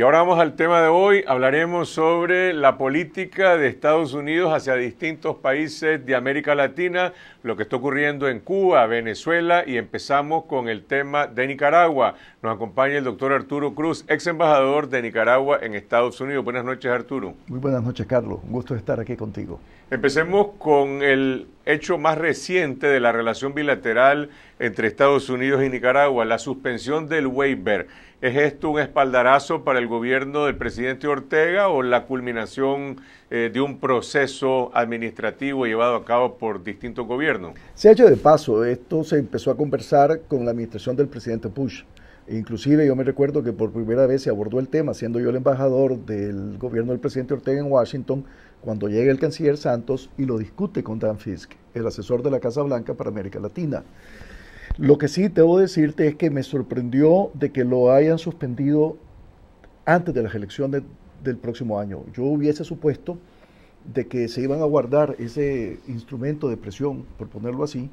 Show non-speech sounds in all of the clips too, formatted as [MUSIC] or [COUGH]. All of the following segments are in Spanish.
Y ahora vamos al tema de hoy. Hablaremos sobre la política de Estados Unidos hacia distintos países de América Latina, lo que está ocurriendo en Cuba, Venezuela y empezamos con el tema de Nicaragua. Nos acompaña el doctor Arturo Cruz, ex embajador de Nicaragua en Estados Unidos. Buenas noches, Arturo. Muy buenas noches, Carlos. Un gusto estar aquí contigo. Empecemos con el hecho más reciente de la relación bilateral entre Estados Unidos y Nicaragua, la suspensión del waiver. ¿Es esto un espaldarazo para el gobierno del presidente Ortega o la culminación eh, de un proceso administrativo llevado a cabo por distintos gobiernos? Se ha hecho de paso, esto se empezó a conversar con la administración del presidente Bush. Inclusive yo me recuerdo que por primera vez se abordó el tema, siendo yo el embajador del gobierno del presidente Ortega en Washington, cuando llega el canciller Santos y lo discute con Dan Fisk, el asesor de la Casa Blanca para América Latina. Lo que sí debo decirte es que me sorprendió de que lo hayan suspendido antes de las elecciones del próximo año. Yo hubiese supuesto de que se iban a guardar ese instrumento de presión, por ponerlo así,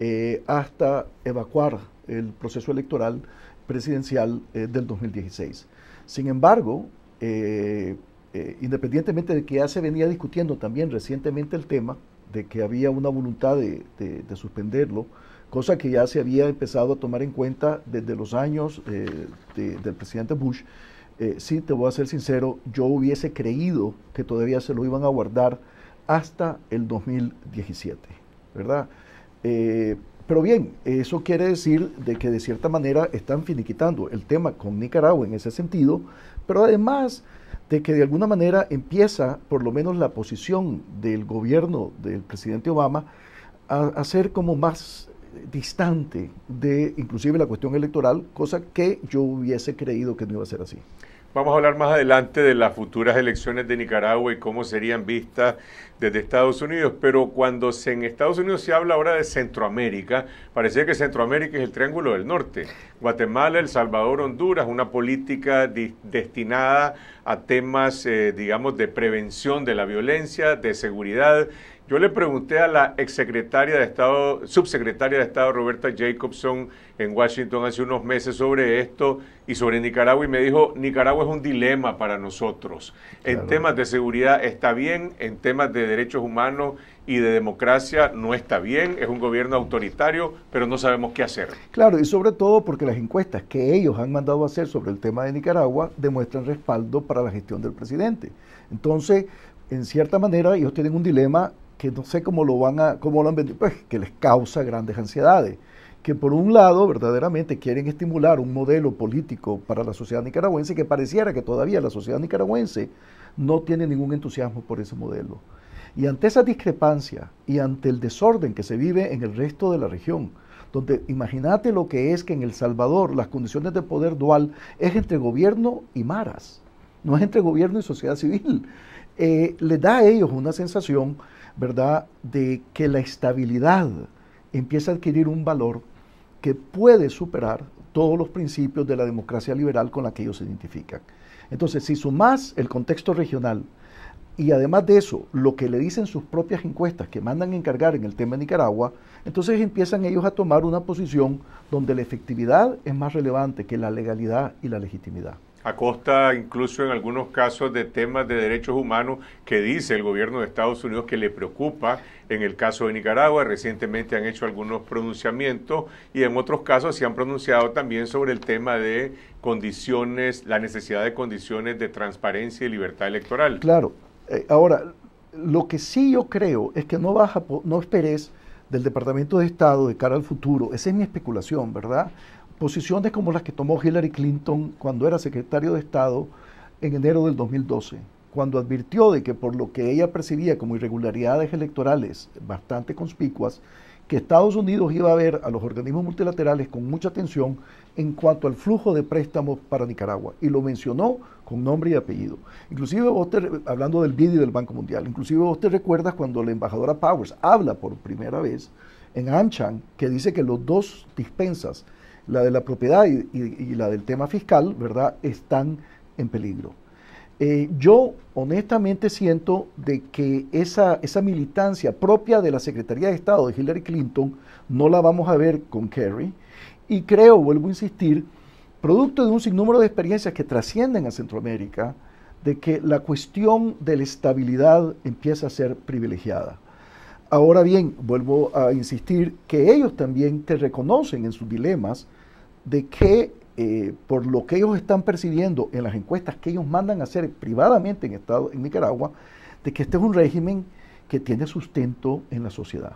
eh, hasta evacuar el proceso electoral presidencial eh, del 2016. Sin embargo, eh, independientemente de que ya se venía discutiendo también recientemente el tema de que había una voluntad de suspenderlo, cosa que ya se había empezado a tomar en cuenta desde los años eh, del presidente Bush. Eh, sí, te voy a ser sincero, yo hubiese creído que todavía se lo iban a guardar hasta el 2017, ¿verdad? Eh, pero bien, eso quiere decir de que de cierta manera están finiquitando el tema con Nicaragua en ese sentido, pero además de que de alguna manera empieza, por lo menos la posición del gobierno del presidente Obama, a, a ser como más distante de inclusive la cuestión electoral, cosa que yo hubiese creído que no iba a ser así. Vamos a hablar más adelante de las futuras elecciones de Nicaragua y cómo serían vistas desde Estados Unidos, pero cuando se, en Estados Unidos se habla ahora de Centroamérica, parece que Centroamérica es el Triángulo del Norte, Guatemala, El Salvador, Honduras, una política destinada a temas, eh, digamos, de prevención de la violencia, de seguridad yo le pregunté a la exsecretaria de Estado, subsecretaria de Estado Roberta Jacobson en Washington hace unos meses sobre esto y sobre Nicaragua y me dijo, Nicaragua es un dilema para nosotros. En temas de seguridad está bien, en temas de derechos humanos y de democracia no está bien, es un gobierno autoritario, pero no sabemos qué hacer. Claro, y sobre todo porque las encuestas que ellos han mandado a hacer sobre el tema de Nicaragua demuestran respaldo para la gestión del presidente. Entonces, en cierta manera, ellos tienen un dilema que no sé cómo lo van a, cómo lo han vendido, pues que les causa grandes ansiedades, que por un lado verdaderamente quieren estimular un modelo político para la sociedad nicaragüense que pareciera que todavía la sociedad nicaragüense no tiene ningún entusiasmo por ese modelo. Y ante esa discrepancia y ante el desorden que se vive en el resto de la región, donde imagínate lo que es que en El Salvador las condiciones de poder dual es entre gobierno y maras, no es entre gobierno y sociedad civil, eh, le da a ellos una sensación ¿verdad? De que la estabilidad empieza a adquirir un valor que puede superar todos los principios de la democracia liberal con la que ellos se identifican. Entonces, si sumas el contexto regional y además de eso, lo que le dicen sus propias encuestas que mandan encargar en el tema de Nicaragua, entonces empiezan ellos a tomar una posición donde la efectividad es más relevante que la legalidad y la legitimidad a costa incluso en algunos casos de temas de derechos humanos que dice el gobierno de Estados Unidos que le preocupa. En el caso de Nicaragua recientemente han hecho algunos pronunciamientos y en otros casos se han pronunciado también sobre el tema de condiciones, la necesidad de condiciones de transparencia y libertad electoral. Claro. Eh, ahora, lo que sí yo creo es que no, baja, no esperes del Departamento de Estado de cara al futuro, esa es mi especulación, ¿verdad? Posiciones como las que tomó Hillary Clinton cuando era secretario de Estado en enero del 2012, cuando advirtió de que por lo que ella percibía como irregularidades electorales bastante conspicuas, que Estados Unidos iba a ver a los organismos multilaterales con mucha atención en cuanto al flujo de préstamos para Nicaragua. Y lo mencionó con nombre y apellido. Inclusive vos te, hablando del BID y del Banco Mundial, inclusive vos te recuerdas cuando la embajadora Powers habla por primera vez en anchan que dice que los dos dispensas la de la propiedad y, la del tema fiscal, ¿verdad?, están en peligro. Eh, yo honestamente siento de que esa, esa militancia propia de la Secretaría de Estado de Hillary Clinton no la vamos a ver con Kerry. Y creo, vuelvo a insistir, producto de un sinnúmero de experiencias que trascienden a Centroamérica, de que la cuestión de la estabilidad empieza a ser privilegiada. Ahora bien, vuelvo a insistir que ellos también te reconocen en sus dilemas de que eh, por lo que ellos están percibiendo en las encuestas que ellos mandan a hacer privadamente en, Estado, en Nicaragua, de que este es un régimen que tiene sustento en la sociedad.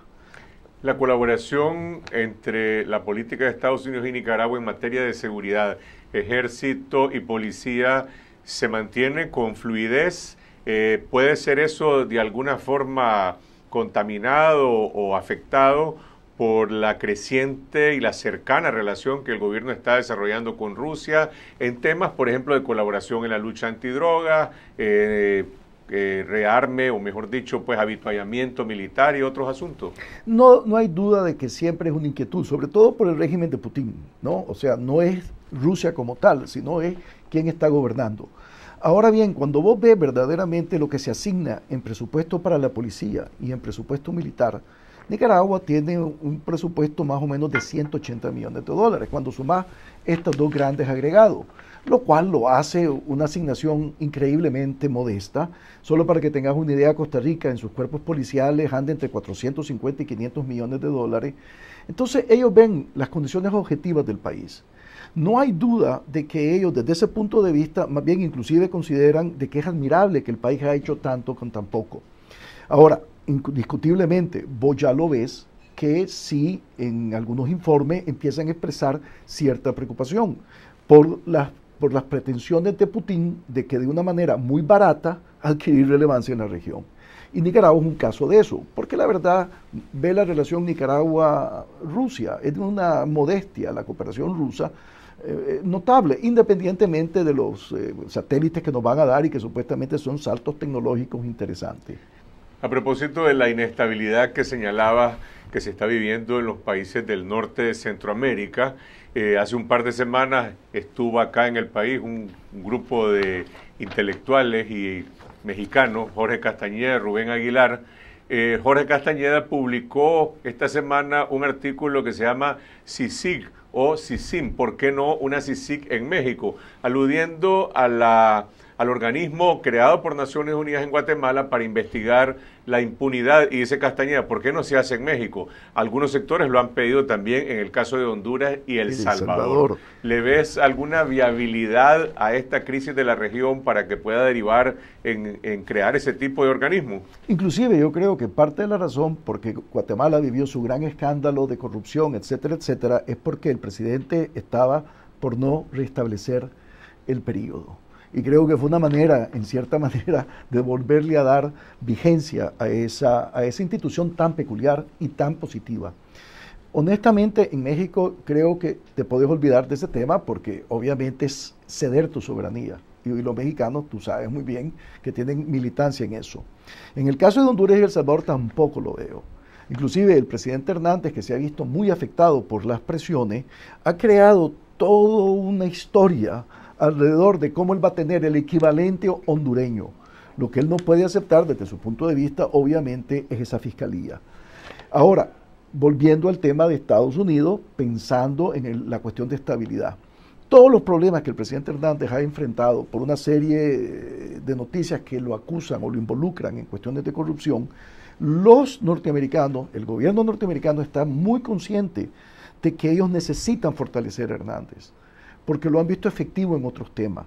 La colaboración entre la política de Estados Unidos y Nicaragua en materia de seguridad, ejército y policía se mantiene con fluidez. Eh, ¿Puede ser eso de alguna forma contaminado o afectado por la creciente y la cercana relación que el gobierno está desarrollando con Rusia en temas, por ejemplo, de colaboración en la lucha antidroga, eh, eh, rearme o mejor dicho, pues habituallamiento militar y otros asuntos? No, no hay duda de que siempre es una inquietud, sobre todo por el régimen de Putin, ¿no? O sea, no es Rusia como tal, sino es quien está gobernando. Ahora bien, cuando vos ves verdaderamente lo que se asigna en presupuesto para la policía y en presupuesto militar, Nicaragua tiene un presupuesto más o menos de 180 millones de dólares, cuando sumas estos dos grandes agregados, lo cual lo hace una asignación increíblemente modesta. Solo para que tengas una idea, Costa Rica en sus cuerpos policiales anda entre 450 y 500 millones de dólares. Entonces ellos ven las condiciones objetivas del país. No hay duda de que ellos desde ese punto de vista, más bien inclusive consideran de que es admirable que el país haya hecho tanto con tan poco. Ahora, indiscutiblemente, vos ya lo ves, que si en algunos informes empiezan a expresar cierta preocupación por las, por las pretensiones de Putin de que de una manera muy barata adquirir relevancia en la región. Y Nicaragua es un caso de eso, porque la verdad ve la relación Nicaragua-Rusia, es una modestia la cooperación rusa eh, eh, notable, independientemente de los eh, satélites que nos van a dar y que supuestamente son saltos tecnológicos interesantes. A propósito de la inestabilidad que señalaba que se está viviendo en los países del norte de Centroamérica, eh, hace un par de semanas estuvo acá en el país un, grupo de intelectuales y mexicanos, Jorge Castañeda, Rubén Aguilar. Eh, Jorge Castañeda publicó esta semana un artículo que se llama CICIG o CICIM, ¿por qué no una CICIG en México? Aludiendo a la al organismo creado por Naciones Unidas en Guatemala para investigar la impunidad. Y dice Castañeda, ¿por qué no se hace en México? Algunos sectores lo han pedido también en el caso de Honduras y El, Salvador. ¿Le ves alguna viabilidad a esta crisis de la región para que pueda derivar en, crear ese tipo de organismo? Inclusive yo creo que parte de la razón por que Guatemala vivió su gran escándalo de corrupción, etcétera, etcétera, es porque el presidente estaba por no restablecer el periodo. Y creo que fue una manera, en cierta [LAUGHS] manera, de volverle a dar vigencia a esa, a esa institución tan peculiar y tan positiva. Honestamente, en México creo que te puedes olvidar de ese tema porque obviamente es ceder tu soberanía. Y los mexicanos, tú sabes muy bien, que tienen militancia en eso. En el caso de Honduras y El Salvador tampoco lo veo. Inclusive el presidente Hernández, que se ha visto muy afectado por las presiones, ha creado toda una historia alrededor de cómo él va a tener el equivalente hondureño. Lo que él no puede aceptar desde su punto de vista, obviamente, es esa fiscalía. Ahora, volviendo al tema de Estados Unidos, pensando en la cuestión de estabilidad. Todos los problemas que el presidente Hernández ha enfrentado por una serie de noticias que lo acusan o lo involucran en cuestiones de corrupción, los norteamericanos, el gobierno norteamericano está muy consciente de que ellos necesitan fortalecer a Hernández porque lo han visto efectivo en otros temas.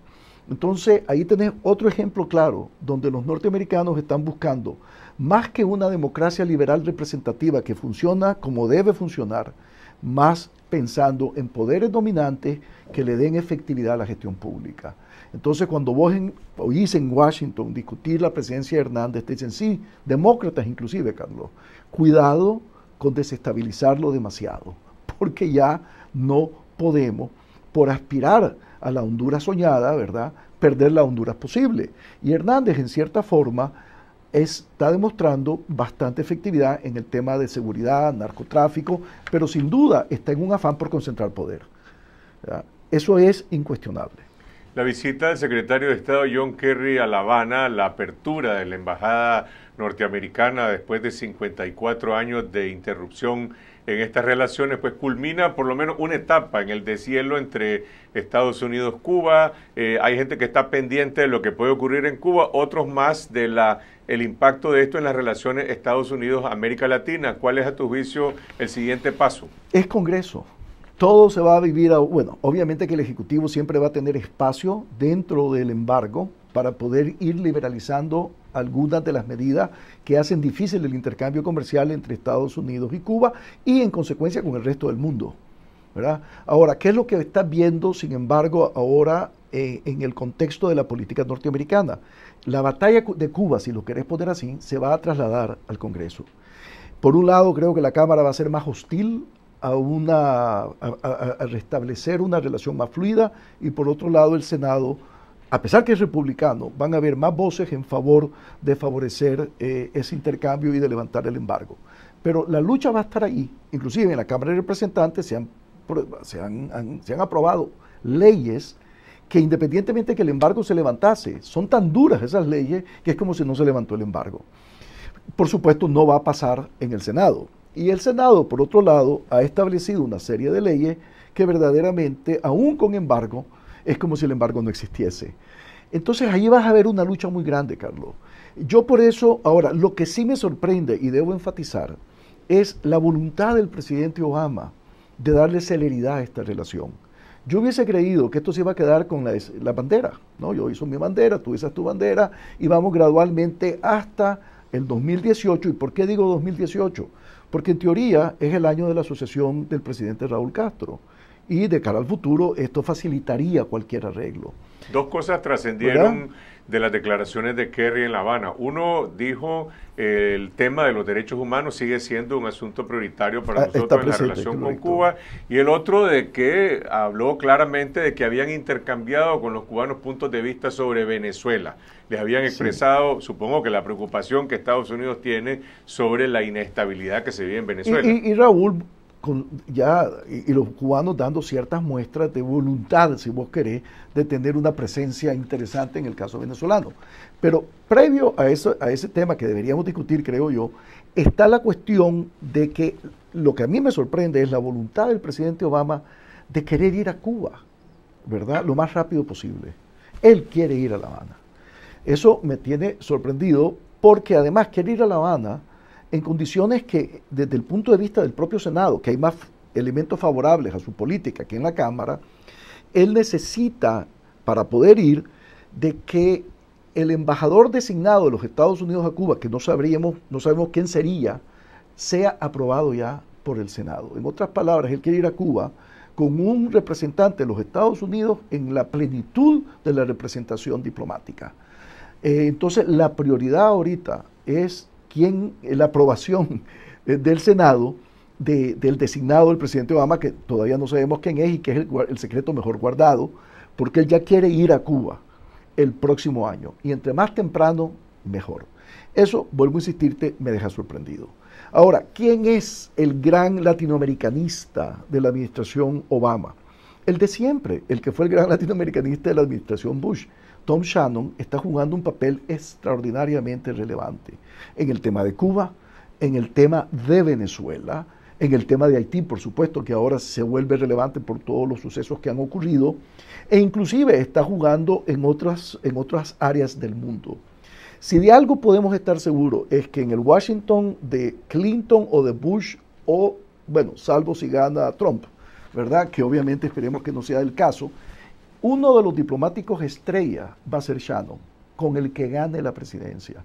Entonces, ahí tenés otro ejemplo claro, donde los norteamericanos están buscando, más que una democracia liberal representativa que funciona como debe funcionar, más pensando en poderes dominantes que le den efectividad a la gestión pública. Entonces, cuando vos oís en Washington discutir la presidencia de Hernández, te dicen, sí, demócratas inclusive, Carlos, cuidado con desestabilizarlo demasiado, [LAUGHS] porque ya no podemos por aspirar a la Honduras soñada, ¿verdad? Perder la Honduras posible. Y Hernández, en cierta forma, está demostrando bastante efectividad en el tema de seguridad, narcotráfico, pero sin duda está en un afán por concentrar poder. Eso es incuestionable. La visita del secretario de Estado John Kerry a La Habana, la apertura de la embajada norteamericana después de 54 años de interrupción en estas relaciones, pues culmina por lo menos una etapa en el deshielo entre Estados Unidos y Cuba. Eh, hay gente que está pendiente de lo que puede ocurrir en Cuba, otros más de la el impacto de esto en las relaciones Estados Unidos América Latina. ¿Cuál es a tu juicio el siguiente paso? Es Congreso todo se va a vivir, bueno, obviamente que el Ejecutivo siempre va a tener espacio dentro del embargo para poder ir liberalizando algunas de las medidas que hacen difícil el intercambio comercial entre Estados Unidos y Cuba y en consecuencia con el resto del mundo. ¿verdad? Ahora, ¿qué es lo que está viendo, sin embargo, ahora eh, en el contexto de la política norteamericana? La batalla de Cuba, si lo querés poner así, se va a trasladar al Congreso. Por un lado, creo que la Cámara va a ser más hostil a, una, restablecer una relación más fluida y por otro lado el Senado a pesar que es republicano, van a haber más voces en favor de favorecer eh, ese intercambio y de levantar el embargo. Pero la lucha va a estar ahí. Inclusive en la Cámara de Representantes se han, se han, se han aprobado leyes que independientemente que el embargo se levantase, son tan duras esas leyes que es como si no se levantó el embargo. Por supuesto, no va a pasar en el Senado. Y el Senado, por otro lado, ha establecido una serie de leyes que verdaderamente, aún con embargo, es como si el embargo no existiese. Entonces ahí vas a ver una lucha muy grande, Carlos. Yo por eso, ahora, lo que sí me sorprende y debo enfatizar es la voluntad del presidente Obama de darle celeridad a esta relación. Yo hubiese creído que esto se iba a quedar con la, bandera, ¿no? Yo hice mi bandera, tú hiciste tu bandera y vamos gradualmente hasta el 2018. ¿Y por qué digo 2018? porque en teoría es el año de la sucesión del presidente Raúl Castro. Y de cara al futuro, esto facilitaría cualquier arreglo. Dos cosas trascendieron de las declaraciones de Kerry en La Habana. Uno dijo eh, el tema de los derechos humanos sigue siendo un asunto prioritario para ah, nosotros en la relación con Cuba y el otro de que habló claramente de que habían intercambiado con los cubanos puntos de vista sobre Venezuela. Les habían expresado, supongo que la preocupación que Estados Unidos tiene sobre la inestabilidad que se vive en Venezuela. y Raúl, ya y, los cubanos dando ciertas muestras de voluntad, si vos querés, de tener una presencia interesante en el caso venezolano. Pero previo a, eso, a ese tema que deberíamos discutir, creo yo, está la cuestión de que lo que a mí me sorprende es la voluntad del presidente Obama de querer ir a Cuba, ¿verdad? Lo más rápido posible. Él quiere ir a La Habana. Eso me tiene sorprendido porque además querer ir a La Habana en condiciones que, desde el punto de vista del propio Senado, que hay más elementos favorables a su política que en la Cámara, él necesita, para poder ir, de que el embajador designado de los Estados Unidos a Cuba, que no sabríamos, no sabemos quién sería, sea aprobado ya por el Senado. En otras palabras, él quiere ir a Cuba con un representante de los Estados Unidos en la plenitud de la representación diplomática. Eh, entonces, la prioridad ahorita es quién la aprobación del Senado del designado del presidente Obama, que todavía no sabemos quién es y que es el, secreto mejor guardado, porque él ya quiere ir a Cuba el próximo año. Y entre más temprano, mejor. Eso, vuelvo a insistirte, me deja sorprendido. Ahora, ¿quién es el gran latinoamericanista de la administración Obama? El de siempre, el que fue el gran [LAUGHS] latinoamericanista de la administración Bush, Tom Shannon está jugando un papel extraordinariamente relevante en el tema de Cuba, en el tema de Venezuela, en el tema de Haití, por supuesto, que ahora se vuelve relevante por todos los sucesos que han ocurrido, e inclusive está jugando en otras, en otras áreas del mundo. Si de algo podemos estar seguros es que en el Washington de Clinton o de Bush, o bueno, salvo si gana Trump, ¿verdad? Que obviamente esperemos que no sea el caso, uno de los diplomáticos estrella va a ser Shannon, con el que gane la presidencia.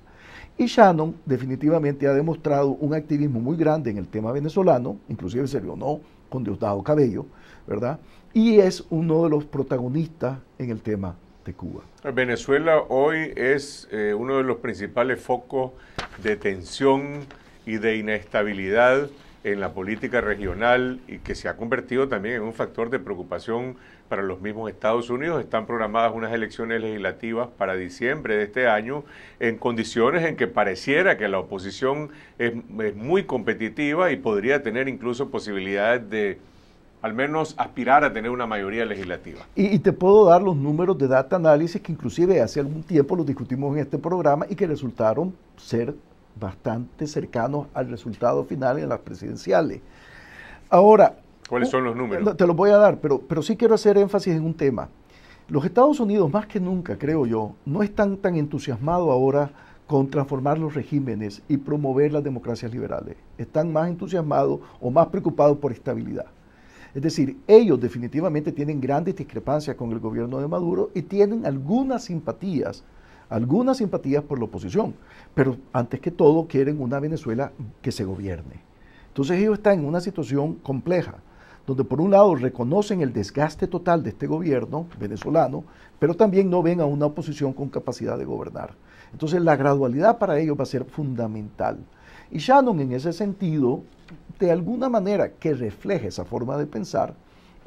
Y Shannon definitivamente ha demostrado un activismo muy grande en el tema venezolano, inclusive se no con Diosdado Cabello, ¿verdad? Y es uno de los protagonistas en el tema de Cuba. Venezuela hoy es eh, uno de los principales focos de tensión y de inestabilidad en la política regional y que se ha convertido también en un factor de preocupación para los mismos Estados Unidos. Están programadas unas elecciones legislativas para diciembre de este año en condiciones en que pareciera que la oposición es, muy competitiva y podría tener incluso posibilidades de al menos aspirar a tener una mayoría legislativa. Y, y, te puedo dar los números de data análisis que inclusive hace algún tiempo los discutimos en este programa y que resultaron ser bastante cercanos al resultado final en las presidenciales. Ahora... ¿Cuáles son los números? Te los voy a dar, pero, pero sí quiero hacer énfasis en un tema. Los Estados Unidos, más que nunca, creo yo, no están tan entusiasmados ahora con transformar los regímenes y promover las democracias liberales. Están más entusiasmados o más preocupados por estabilidad. Es decir, ellos definitivamente tienen grandes discrepancias con el gobierno de Maduro y tienen algunas simpatías algunas simpatías por la oposición, pero antes que todo quieren una Venezuela que se gobierne. Entonces ellos están en una situación compleja, donde por un lado reconocen el desgaste total de este gobierno venezolano, pero también no ven a una oposición con capacidad de gobernar. Entonces la gradualidad para ellos va a ser fundamental. Y Shannon en ese sentido, de alguna manera que refleje esa forma de pensar,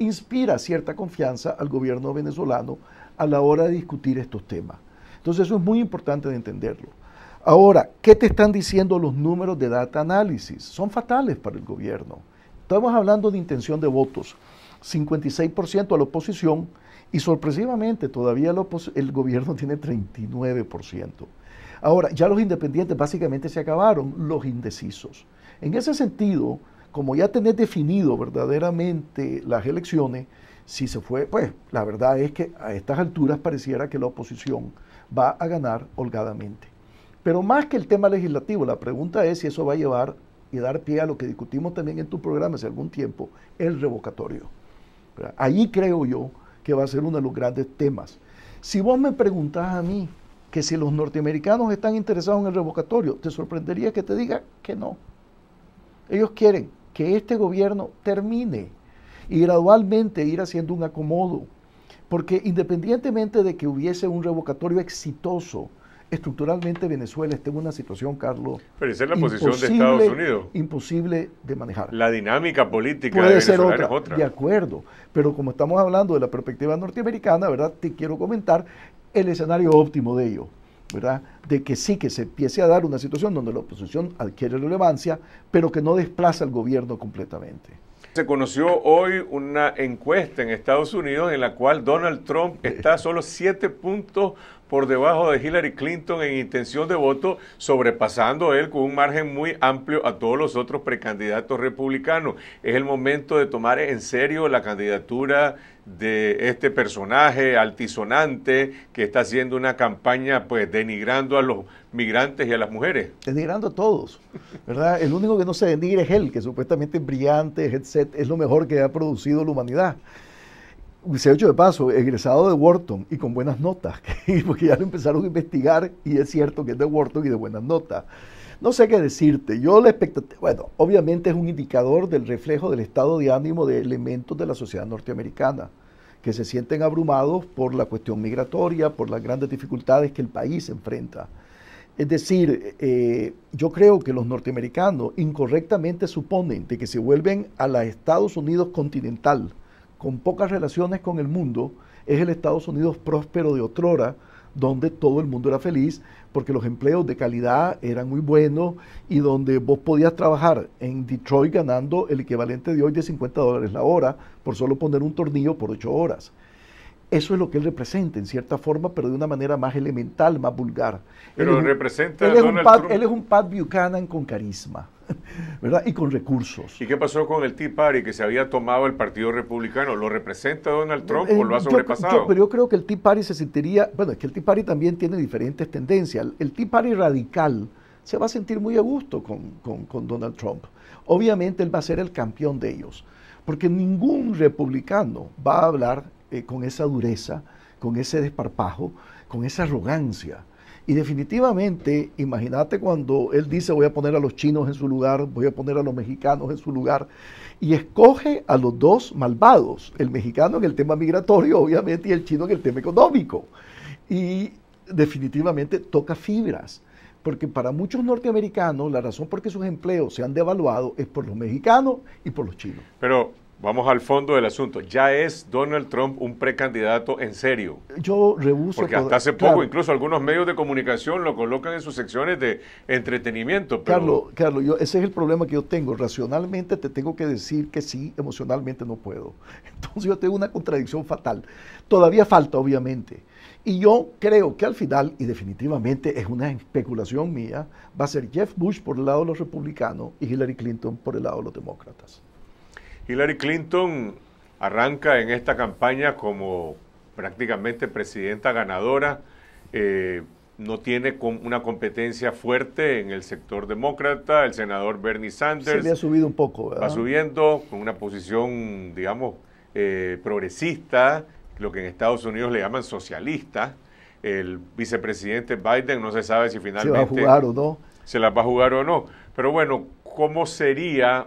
inspira cierta confianza al gobierno venezolano a la hora de discutir estos temas. Entonces eso es muy importante de entenderlo. Ahora, ¿qué te están diciendo los números de data análisis? Son fatales para el gobierno. Estamos hablando de intención de votos. 56% a la oposición y sorpresivamente todavía el gobierno [LAUGHS] tiene 39%. Ahora, ya los independientes básicamente se acabaron, los indecisos. En ese sentido, como ya tenés definido verdaderamente las elecciones, si se fue, pues la verdad es que a estas alturas pareciera que la oposición va a ganar holgadamente. Pero más que el tema legislativo, la pregunta es si eso va a llevar y dar pie a lo que discutimos también en tu programa hace algún tiempo, el revocatorio. Ahí creo yo que va a ser uno de los grandes temas. Si vos me preguntás a mí que si los norteamericanos están interesados en el revocatorio, te sorprendería que te diga que no. Ellos quieren que este gobierno termine y gradualmente ir haciendo un acomodo. Porque independientemente de que hubiese un revocatorio exitoso, estructuralmente Venezuela esté en una situación, Carlos. es la posición de Estados Unidos. Imposible de manejar. La dinámica política Puede de ser otra, otra. De acuerdo. Pero como estamos hablando de la perspectiva norteamericana, ¿verdad? Te quiero comentar el escenario óptimo de ello. ¿verdad? De que sí que se empiece a dar una situación donde la oposición adquiere relevancia, pero que no desplaza al gobierno completamente. Se conoció hoy una encuesta en Estados Unidos en la cual Donald Trump está solo siete puntos por debajo de Hillary Clinton en intención de voto, sobrepasando él con un margen muy amplio a todos los otros precandidatos republicanos. Es el momento de tomar en serio la candidatura de este personaje altisonante que está haciendo una campaña pues denigrando a los migrantes y a las mujeres. Denigrando a todos, ¿verdad? El único que no se denigre es él, que supuestamente es brillante, es lo mejor que ha producido la humanidad. Se ha hecho de paso, egresado de Wharton y con buenas notas, [LAUGHS] porque ya lo empezaron a investigar y es cierto que es de Wharton y de buenas notas. No sé qué decirte. Yo la expectativa, bueno, obviamente es un indicador del reflejo del estado de ánimo de elementos de la sociedad norteamericana que se sienten abrumados por la cuestión migratoria, por las grandes dificultades que el país enfrenta. Es decir, eh, yo creo que los norteamericanos incorrectamente suponen de que si vuelven a la Estados Unidos continental, con pocas relaciones con el mundo, es el Estados Unidos próspero de otrora, donde todo el mundo era feliz, porque los empleos de calidad eran muy buenos y donde vos podías trabajar en Detroit ganando el equivalente de hoy de 50 dólares la hora por solo poner un tornillo por 8 horas. Eso es lo que él representa, en cierta forma, pero de una manera más elemental, más vulgar. Pero representa. él es un Pat Buchanan con carisma. [LAUGHS] ¿verdad? Y con recursos. ¿Y qué pasó con el Tea Party que se había tomado el Partido Republicano? ¿Lo representa Donald Trump eh, o lo ha sobrepasado? Yo, pero yo creo que el Tea Party se sentiría, bueno, es que el Tea Party también tiene diferentes tendencias. El, Tea Party radical se va a sentir muy a gusto con, con Donald Trump. Obviamente él va a ser el campeón de ellos, porque ningún republicano va a hablar eh, con esa dureza, con ese desparpajo, con esa arrogancia. Y definitivamente, imagínate cuando él dice voy a poner a los chinos en su lugar, voy a poner a los mexicanos en su lugar, y escoge a los dos malvados, el mexicano en el tema migratorio, obviamente, y el chino en el tema económico. Y definitivamente toca fibras, porque para muchos norteamericanos la razón por que sus empleos se han devaluado es por los mexicanos y por los chinos. Pero Vamos al fondo del asunto. ¿Ya es Donald Trump un precandidato en serio? Yo rehuso. Porque hasta hace poco incluso algunos medios de comunicación lo colocan en sus secciones de entretenimiento. Carlos, Carlos ese es el problema que yo tengo. Racionalmente te tengo que decir que sí, emocionalmente no puedo. [LAUGHS] Entonces yo tengo una contradicción fatal. Todavía falta, obviamente. Y yo creo que al final, y definitivamente es una especulación mía, va a ser Jeff Bush por el lado de los republicanos y Hillary Clinton por el lado de los demócratas. Hillary Clinton arranca en esta campaña como prácticamente presidenta ganadora. Eh, no tiene una competencia fuerte en el sector demócrata. El senador Bernie Sanders. Se ha subido un poco, ¿verdad? Va subiendo con una posición, digamos, eh, progresista, lo que en Estados Unidos le llaman socialista. El vicepresidente Biden no se sabe si finalmente. Se va a jugar o no. Se las va a jugar o no. Pero bueno, ¿cómo sería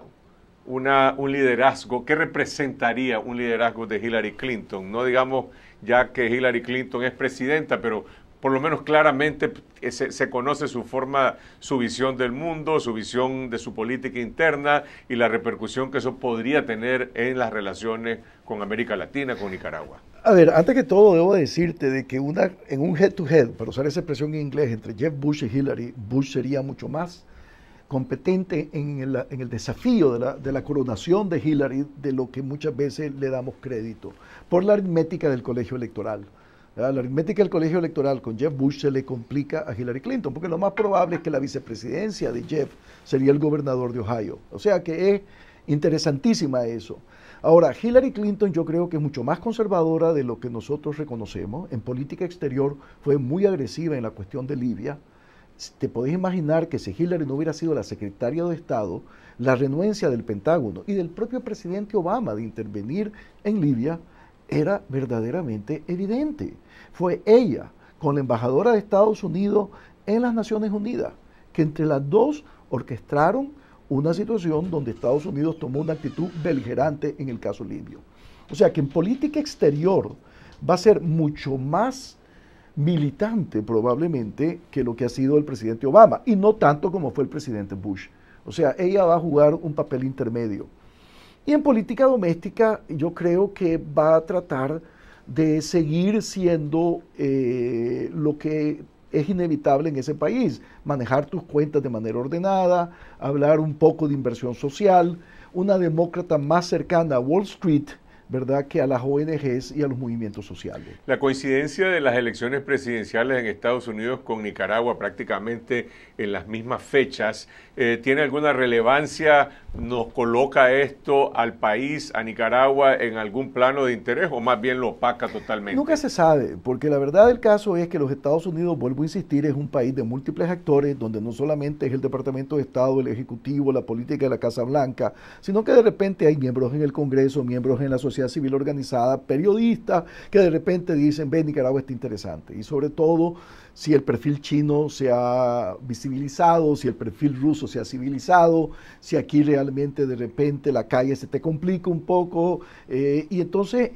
un liderazgo, ¿qué representaría un liderazgo de Hillary Clinton? No digamos ya que Hillary Clinton es presidenta, pero por lo menos claramente eh, se, conoce su forma, su visión del mundo, su visión de su política interna y la repercusión que eso podría tener en las relaciones con América Latina, con Nicaragua. A ver, antes que todo debo decirte de que una, en un head-to-head, -head, para usar esa expresión en inglés, entre Jeff Bush y Hillary, Bush sería mucho más competente en el, desafío de la, de la, coronación de Hillary de lo que muchas veces le damos crédito, por la aritmética del colegio electoral. La aritmética del colegio electoral con Jeff Bush se le complica a Hillary Clinton, porque lo más probable es que la vicepresidencia de Jeff sería el gobernador de Ohio. O sea que es interesantísima eso. Ahora, Hillary Clinton yo creo que es mucho más conservadora de lo que nosotros reconocemos. En política exterior fue muy agresiva en la cuestión de Libia te podés imaginar que si Hillary no hubiera sido la secretaria de Estado, la renuencia del Pentágono y del propio presidente Obama de intervenir en Libia era verdaderamente evidente. Fue ella, con la embajadora de Estados Unidos en las Naciones Unidas, que entre las dos orquestaron una situación donde Estados Unidos tomó una actitud beligerante en el caso libio. O sea que en política exterior va a ser mucho más militante probablemente que lo que ha sido el presidente Obama, y no tanto como fue el presidente Bush. O sea, ella va a jugar un papel intermedio. Y en política doméstica yo creo que va a tratar de seguir siendo eh, lo que es inevitable en ese país, manejar tus cuentas de manera ordenada, hablar un poco de inversión social, una demócrata más cercana a Wall Street, ¿verdad?, que a las ONGs y a los movimientos sociales. La coincidencia de las elecciones presidenciales en Estados Unidos con Nicaragua prácticamente en las mismas fechas, eh, ¿tiene alguna relevancia? ¿Nos coloca esto al país, a Nicaragua, en algún plano de interés o más bien lo opaca totalmente? Nunca se sabe, porque la verdad del caso es que los Estados Unidos, vuelvo a insistir, es un país de múltiples actores, donde no solamente es el Departamento de Estado, el Ejecutivo, la política de la Casa Blanca, sino que de repente hay miembros en el Congreso, miembros en la sociedad, civil organizada, periodistas que de repente dicen, ve Nicaragua está interesante. Y sobre todo, si el perfil chino se ha visibilizado, si el perfil ruso se ha civilizado, si aquí realmente de repente la calle se te complica un poco. Eh, y entonces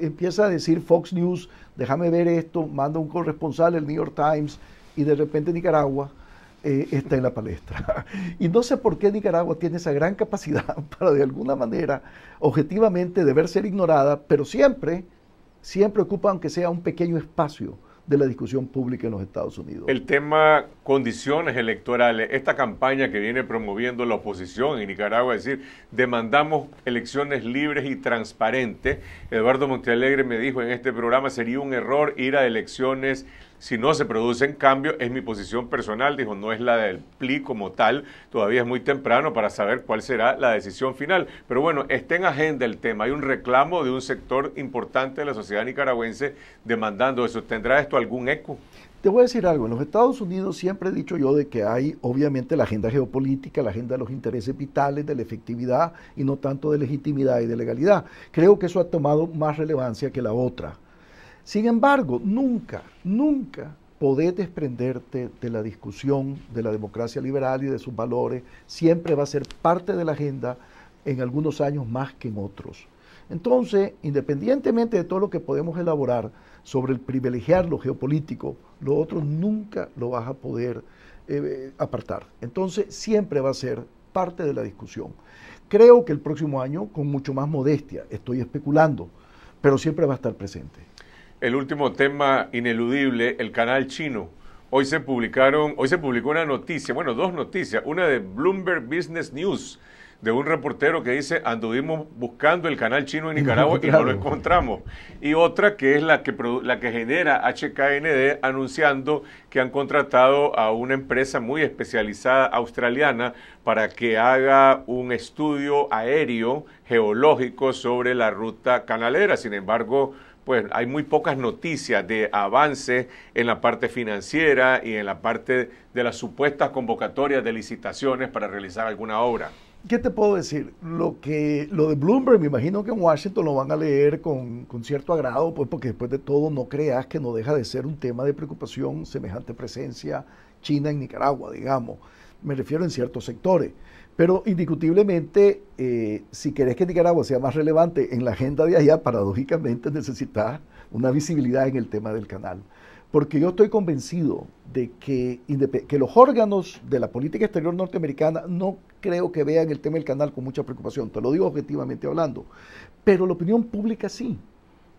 empieza a decir Fox News, déjame ver esto, manda un corresponsal el New York Times y de repente Nicaragua eh, está en la palestra. [LAUGHS] Y no sé por qué Nicaragua tiene esa gran capacidad [LAUGHS] para de alguna manera, objetivamente, deber ser ignorada, pero siempre, siempre ocupa, aunque sea un pequeño espacio de la discusión pública en los Estados Unidos. El tema condiciones electorales, esta campaña que viene promoviendo la oposición en Nicaragua, es decir, demandamos elecciones libres y transparentes. Eduardo Montealegre me dijo en este programa, sería un error ir a elecciones si no se producen cambios, es mi posición personal, dijo, no es la del PLI como tal, todavía es muy temprano para saber cuál será la decisión final. Pero bueno, está en agenda el tema, hay un reclamo de un sector importante de la sociedad nicaragüense demandando eso. ¿Tendrá esto algún eco? Te voy a decir algo, en los Estados Unidos siempre he dicho yo de que hay obviamente la agenda geopolítica, la agenda de los intereses vitales, de la efectividad y no tanto de legitimidad y de legalidad. Creo que eso ha tomado más relevancia que la otra. Sin embargo, nunca, nunca podés desprenderte de la discusión de la democracia liberal y de sus valores. Siempre va a ser parte de la agenda en algunos años más que en otros. Entonces, independientemente de todo lo que podemos elaborar sobre el privilegiar lo geopolítico, lo otro nunca lo vas a poder eh, apartar. Entonces, siempre va a ser parte de la discusión. Creo que el próximo año, con mucho más modestia, estoy especulando, pero siempre va a estar presente el último tema ineludible, el canal chino. Hoy se publicaron, hoy se publicó una noticia, bueno, dos noticias, una de Bloomberg Business News de un reportero que dice anduvimos buscando el canal chino en Nicaragua y no lo encontramos. Y otra que es la que, la que genera HKND anunciando que han contratado a una empresa muy especializada australiana para que haga un estudio aéreo geológico sobre la ruta canalera. Sin embargo, pues hay muy pocas noticias de avances en la parte financiera y en la parte de las supuestas convocatorias de licitaciones para realizar alguna obra. ¿Qué te puedo decir? Lo que lo de Bloomberg, me imagino que en Washington lo van a leer con, cierto agrado, pues porque después de todo no creas que no deja de ser un tema de preocupación semejante presencia china en Nicaragua, digamos. Me refiero en ciertos sectores. Pero indiscutiblemente, eh, si querés que Nicaragua sea más relevante en la agenda de allá, paradójicamente necesitas una visibilidad en el tema del canal. Porque yo estoy convencido de que, que los órganos de la política exterior norteamericana no creo que vean el tema del canal con mucha preocupación, te lo digo objetivamente hablando, pero la opinión pública sí.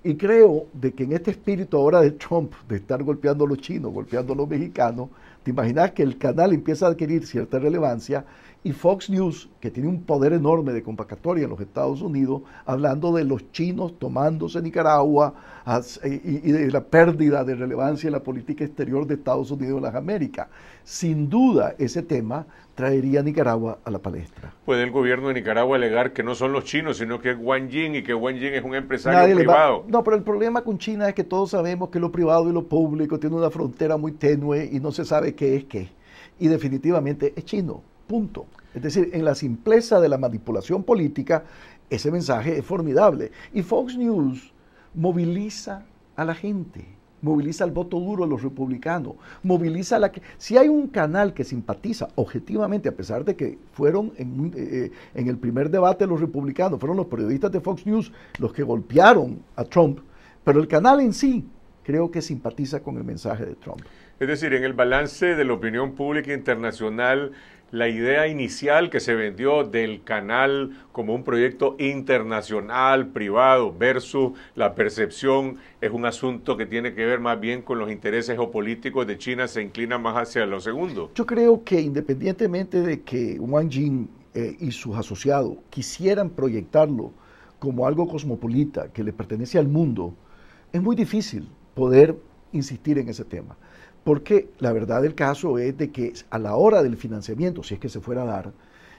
Y creo de que en este espíritu ahora de Trump, de estar golpeando a los chinos, golpeando a los mexicanos, te imaginas que el canal empieza a adquirir cierta relevancia y Fox News, que tiene un poder enorme de convocatoria en los Estados Unidos, hablando de los chinos tomándose Nicaragua eh, y de la pérdida de relevancia en la política exterior de Estados Unidos en las Américas. Sin duda, ese tema traería a Nicaragua a la palestra. ¿Puede el gobierno de Nicaragua alegar que no son los chinos, sino que es Wang Jing y que Wang Jing es un empresario privado? No, pero el problema con China es que todos sabemos que lo privado y lo público tiene una frontera muy tenue y no se sabe qué es qué. Y definitivamente es chino. Punto. Es decir, en la simpleza de la manipulación política, ese mensaje es formidable. Y Fox News moviliza a la gente, moviliza al voto duro de los republicanos, moviliza a la que... Si hay un canal que simpatiza objetivamente, a pesar de que fueron en eh, el primer debate los republicanos, fueron los periodistas de Fox News los que golpearon a Trump, pero el canal en sí creo que simpatiza con el mensaje de Trump. Es decir, en el balance de la opinión pública internacional, la idea inicial que se vendió del canal como un proyecto internacional, privado, versus la percepción es un asunto que tiene que ver más bien con los intereses geopolíticos de China, se inclina más hacia lo segundo. Yo creo que independientemente de que Wang Jing eh, y sus asociados quisieran proyectarlo como algo cosmopolita que le pertenece al mundo, es muy difícil poder insistir en ese tema. Porque la verdad del caso es de que a la hora del financiamiento, si es que se fuera a dar,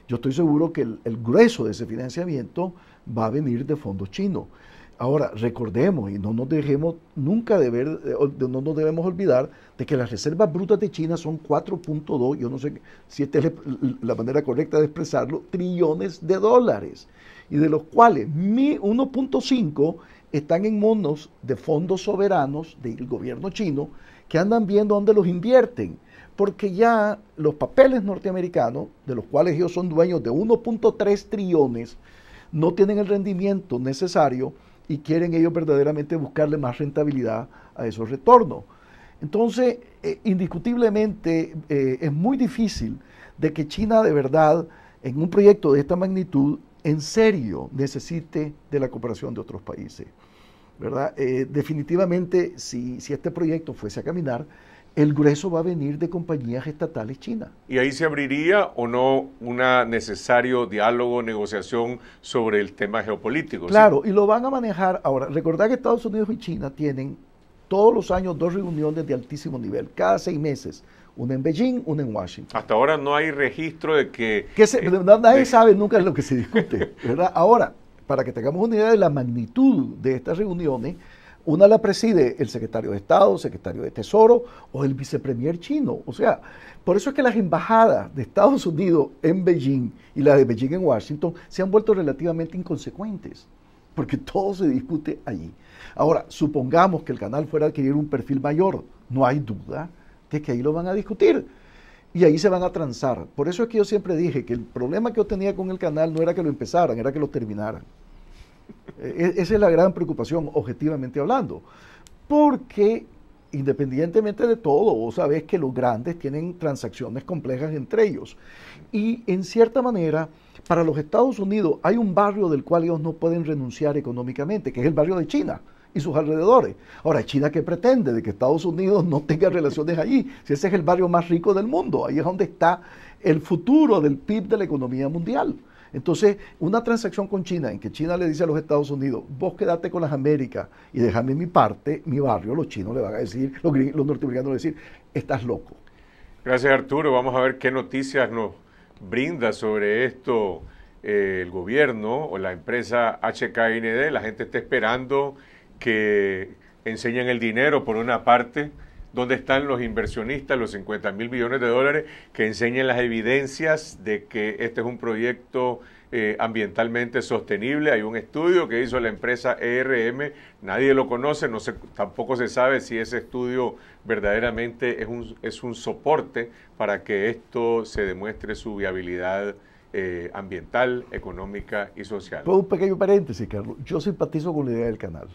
yo estoy seguro que el, grueso de ese financiamiento va a venir de fondos chinos. Ahora, recordemos y no nos dejemos nunca de ver, eh, no nos debemos olvidar de que las reservas brutas de China son 4.2, yo no sé si esta es la manera correcta de expresarlo, trillones de dólares, y de los cuales 1.5 están en monos de fondos soberanos del gobierno chino que andan viendo dónde los invierten, porque ya los papeles norteamericanos, de los cuales ellos son dueños de 1.3 trillones, no tienen el rendimiento necesario y quieren ellos verdaderamente buscarle más rentabilidad a esos retornos. Entonces, eh, indiscutiblemente eh, es muy difícil de que China de verdad, en un proyecto de esta magnitud, en serio necesite de la cooperación de otros países. ¿verdad? Eh, definitivamente, si, si este proyecto fuese a caminar, el grueso va a venir de compañías estatales chinas. ¿Y ahí se abriría o no un necesario diálogo, negociación sobre el tema geopolítico? Claro, y lo van a manejar ahora. Recordad que Estados Unidos y China tienen todos los años dos reuniones de altísimo nivel, cada seis meses. Una en Beijing, una en Washington. Hasta ahora no hay registro de que... Eh, nadie sabe nunca lo que se discute, ¿verdad? Ahora, para que tengamos una idea de la magnitud de estas reuniones, una la preside el secretario de Estado, secretario de Tesoro o el vicepremier chino. O sea, por eso es que las embajadas de Estados Unidos en Beijing y las de Beijing en Washington se han vuelto relativamente inconsecuentes, porque todo se discute allí. Ahora, supongamos que el canal fuera a adquirir un perfil mayor, no hay duda de que ahí lo van a discutir y ahí se van a transar. Por eso es que yo siempre dije que el problema que yo tenía con el canal no era que lo empezaran, era que lo terminaran. E, e, esa es la gran preocupación, objetivamente hablando. Porque independientemente de todo, vos sabés que los grandes tienen transacciones complejas entre ellos. Y en cierta manera, para los Estados Unidos hay un barrio del cual ellos no pueden renunciar económicamente, que es el barrio de China y sus alrededores. Ahora, China que pretende de que Estados Unidos no tenga relaciones allí, si ese es el barrio más rico del mundo, ahí es donde está el futuro del PIB de la economía mundial. Entonces, una transacción con China en que China le dice a los Estados Unidos, vos quedate con las Américas y déjame mi parte, mi barrio, los chinos le van a decir, los, norteamericanos le van a decir, estás loco. Gracias Arturo, vamos a ver qué noticias nos brinda sobre esto eh, el gobierno o la empresa HKND. La gente está esperando que enseñan el dinero por una parte, donde están los inversionistas, los 50 mil millones de dólares, que enseñan las evidencias de que este es un proyecto eh, ambientalmente sostenible. Hay un estudio que hizo la empresa ERM, nadie lo conoce, no se, tampoco se sabe si ese estudio verdaderamente es un, es un soporte para que esto se demuestre su viabilidad. Eh, ambiental, económica y social. un pequeño paréntesis, Carlos. Yo simpatizo con la idea del canal.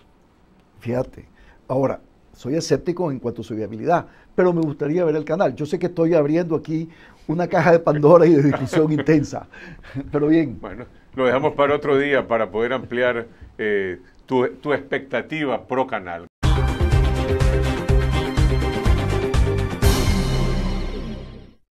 Fíjate. Ahora, soy escéptico en cuanto a su viabilidad, pero me gustaría ver el canal. Yo sé que estoy abriendo aquí una caja de Pandora y de discusión intensa, [LAUGHS] pero bien. Bueno, lo dejamos para otro día para poder ampliar eh, tu, tu expectativa pro canal.